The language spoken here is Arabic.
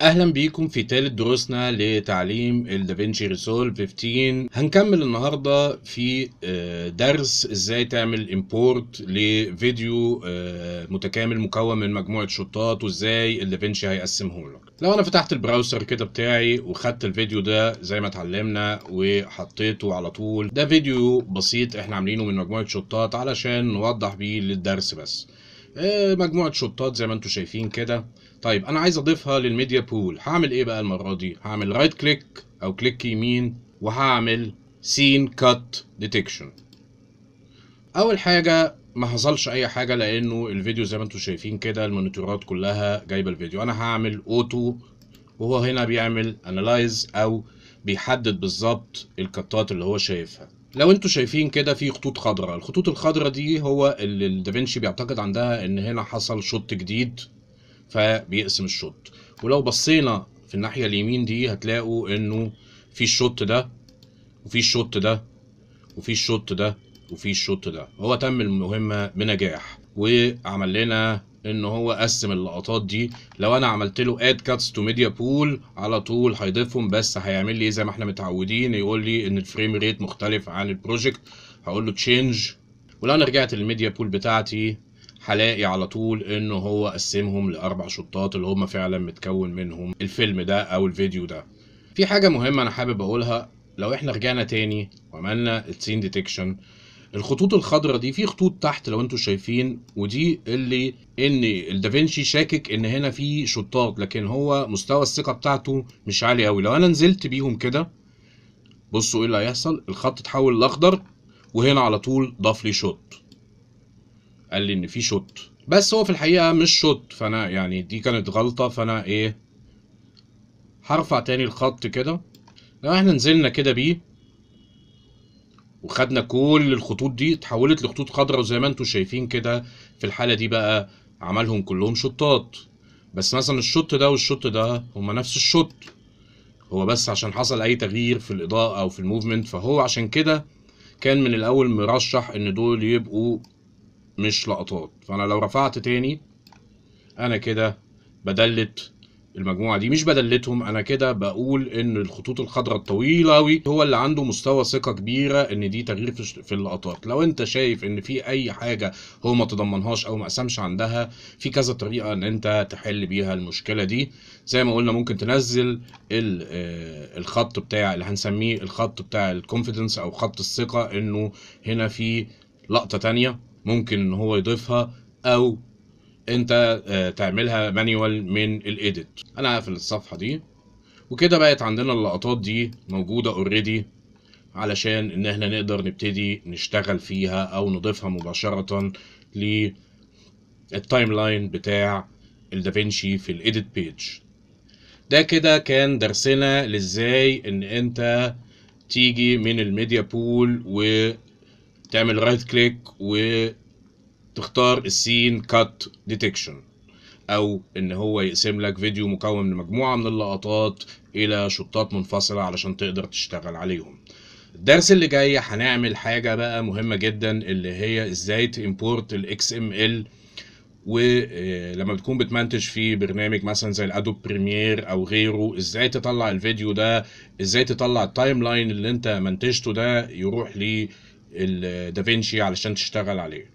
اهلا بيكم في تالت دروسنا لتعليم الدافنشي ريسول 15 هنكمل النهارده في آه، درس ازاي تعمل امبورت لفيديو آه، متكامل مكون من مجموعه شطات وازاي الدافنشي هيقسمهم لك لو انا فتحت البراوزر كده بتاعي وخدت الفيديو ده زي ما اتعلمنا وحطيته على طول ده فيديو بسيط احنا عاملينه من مجموعه شطات علشان نوضح بيه للدرس بس آه، مجموعه شطات زي ما انتم شايفين كده طيب انا عايز اضيفها للميديا بول هعمل ايه بقى المره دي هعمل رايت كليك او كليك يمين وهعمل سين كات ديتكشن اول حاجه ما حصلش اي حاجه لانه الفيديو زي ما انتم شايفين كده المونيتورات كلها جايبه الفيديو انا هعمل اوتو وهو هنا بيعمل انالايز او بيحدد بالظبط الكتات اللي هو شايفها لو انتم شايفين كده في خطوط خضراء الخطوط الخضراء دي هو اللي الدافنشي بيعتقد عندها ان هنا حصل شوط جديد فبيقسم الشوط ولو بصينا في الناحيه اليمين دي هتلاقوا انه في الشوط ده وفي الشوط ده وفي الشوط ده وفي الشوط ده هو تم المهمه بنجاح وعمل لنا ان هو قسم اللقطات دي لو انا عملت له اد كاتس تو ميديا بول على طول هيضيفهم بس هيعمل لي زي ما احنا متعودين يقول لي ان الفريم ريت مختلف عن البروجكت هقول له تشينج ولو انا رجعت للميديا بول بتاعتي هلاقي على طول ان هو قسمهم لاربع شطات اللي هم فعلا متكون منهم الفيلم ده او الفيديو ده في حاجه مهمه انا حابب اقولها لو احنا رجعنا تاني وعملنا السين ديتكشن الخطوط الخضراء دي في خطوط تحت لو انتم شايفين ودي اللي ان الدافنشي شاكك ان هنا في شطات لكن هو مستوى الثقه بتاعته مش عالي قوي لو انا نزلت بيهم كده بصوا ايه اللي هيحصل الخط اتحول لاخضر وهنا على طول ضاف لي شوت قال لي ان في شوت بس هو في الحقيقه مش شوت فانا يعني دي كانت غلطه فانا ايه هرفع تاني الخط كده لو احنا نزلنا كده بيه وخدنا كل الخطوط دي اتحولت لخطوط خضراء وزي ما انتم شايفين كده في الحاله دي بقى عملهم كلهم شطات بس مثلا الشط ده والشط ده هما نفس الشط هو بس عشان حصل اي تغيير في الاضاءه او في الموفمنت فهو عشان كده كان من الاول مرشح ان دول يبقوا مش لقطات فانا لو رفعت تاني انا كده بدلت المجموعه دي مش بدلتهم انا كده بقول ان الخطوط الخضراء الطويله قوي هو اللي عنده مستوى ثقه كبيره ان دي تغيير في اللقطات لو انت شايف ان في اي حاجه هو ما تضمنهاش او ما قسمش عندها في كذا طريقه ان انت تحل بيها المشكله دي زي ما قلنا ممكن تنزل آه، الخط بتاع اللي هنسميه الخط بتاع الكونفيدنس او خط الثقه انه هنا في لقطه تانية ممكن ان هو يضيفها او انت آه، تعملها مانيوال من الايديت انا هقفل الصفحه دي وكده بقت عندنا اللقطات دي موجوده اوريدي علشان ان احنا نقدر نبتدي نشتغل فيها او نضيفها مباشره للتايم لاين بتاع الدافنشي في الايديت بيج ده كده كان درسنا لازاي ان انت تيجي من الميديا بول و تعمل رايت كليك وتختار السين كات ديتكشن او ان هو يقسم لك فيديو مكون من مجموعه من اللقطات الى شطات منفصله علشان تقدر تشتغل عليهم الدرس اللي جاي هنعمل حاجه بقى مهمه جدا اللي هي ازاي تimport الاكس ام ال ولما آه، بتكون بتمنتج في برنامج مثلا زي الادوب بريمير او غيره ازاي تطلع الفيديو ده ازاي تطلع التايم لاين اللي انت منتجته ده يروح ليه الدافينشي علشان تشتغل عليه